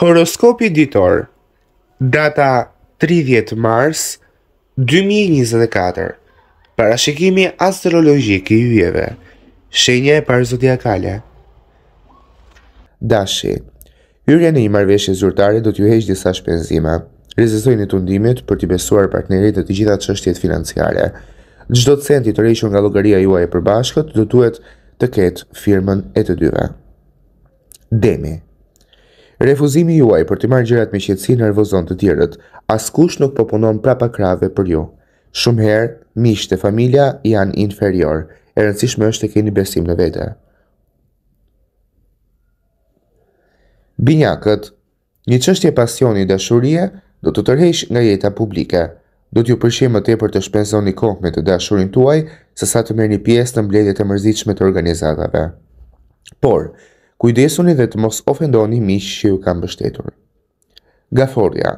Horoskopi ditor. Data 30 mars 2024. Parashikimi astrologjik i ujeve, Shenja e parë zodiakale. Dashi. Hyrja në një marrëveshje zyrtare do t'ju heqë disa shpenzime. Rezistojini tundimit për t'i besuar partnerit dhe të gjitha çështjet financiare. Çdo cent i tërhequr nga llogaria juaj e përbashkët do duhet të ketë firmën e të dyve. Demi. Refuzimi juaj për të marrë gjërat me qetësi nervozon të tjerët. Askush nuk po punon prapa krave për ju. Shumë herë miqtë e familja janë inferior. E rëndësishme është të keni besim në vete. Binjakët, një çështje pasioni dashurie do të tërhesh nga jeta publike. Do t'ju pëlqej më tepër të shpenzoni kohë me të dashurin tuaj sesa të merrni pjesë në mbledhjet e mërzitshme të organizatave. Por, Kujdesuni dhe të mos ofendoni miqë që ju kam bështetur. Gaforja,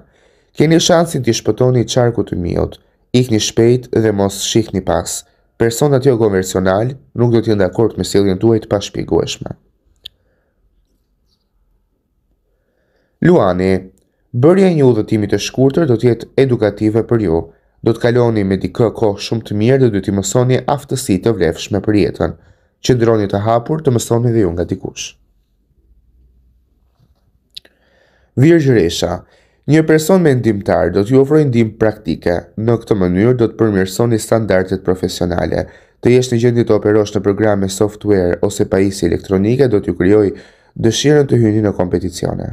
keni shansin të shpëtoni qarku të miot, ikni shpejt dhe mos shikni pas, personat jo konversional nuk do t'jë ndakort me silin të pashpigueshme. Luani, bërje një udhëtimi të shkurtër do t'jetë edukative për ju, do t'kaloni me dikë kohë shumë të mirë dhe do t'i mësoni aftësi të vlefshme për jetën, që ndroni të hapur të mësoni dhe ju nga dikush. Virgjëresha, një person me ndimtar do t'ju ofrojnë ndim praktike, në këtë mënyrë do të përmirësoni standartet profesionale. Të jesh në gjendje të operosh në programe software ose pajisje elektronike do t'ju krijoj dëshirën të hyjni në kompeticione.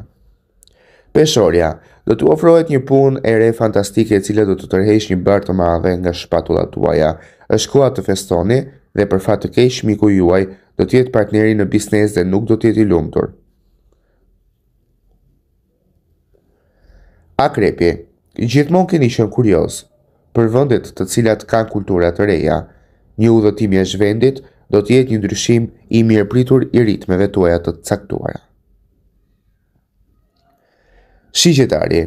Peshorja, do t'ju ofrohet një punë e re fantastike e cila do të tërhesh një bar të madh nga shpatullat tuaja. Është koha të festoni dhe për fat të keq miku juaj do të jetë partneri në biznes dhe nuk do të jetë i lumtur. Akrepi, gjithmonë keni qenë kurioz për vendet të cilat kanë kultura të reja. Një udhëtim jashtë vendit do të jetë një ndryshim i mirëpritur i ritmeve tuaja të caktuara. Shigjetari,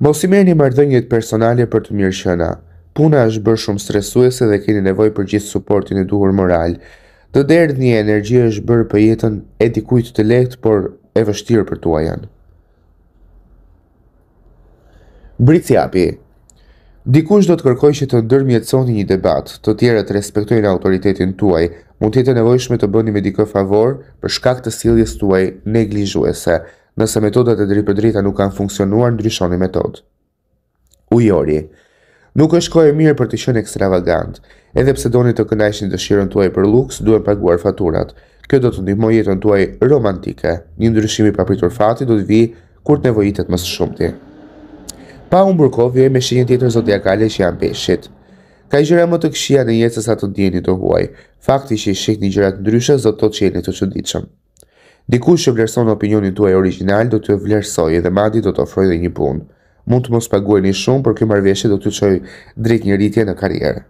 mos i merrni marrëdhëniet personale për të mirë qenë. Puna është bërë shumë stresuese dhe keni nevojë për gjithë suportin e duhur moral. Të derdhni energji është bërë për jetën e dikujt të lehtë, por e vështirë për të janë. Brici api. Dikush do të kërkoj që të ndërmjetësoni një debat, të të respektojnë autoritetin tuaj, mund tjetë nevojshme të bëni me dikë favor për shkak të siljes tuaj neglizhuese, nëse metodat e dritë për drita nuk kanë funksionuar, ndryshoni metod. Ujori. Nuk është kohë e mirë për të qenë ekstravagant. Edhe pse doni të kënaqni dëshirën tuaj për luks, duhet paguar faturat. Kjo do të ndihmojë jetën tuaj romantike. Një ndryshim i papritur fati do të vijë kur të nevojitet më së shumti. Pa unë bërkovi e me shenjën tjetër zodiakale që janë peshqit. Ka i gjëra më të këshia në jetës sa të djeni të huaj. Fakti që i shik një gjërat ndryshës do të qeni të që ditëshëm. Dikush që vlerëson opinionin tuaj original do të vlerësoj edhe madi do të ofroj dhe një punë. Mund të mos paguaj një shumë, për kjo do të qoj drejt një rritje në karierë.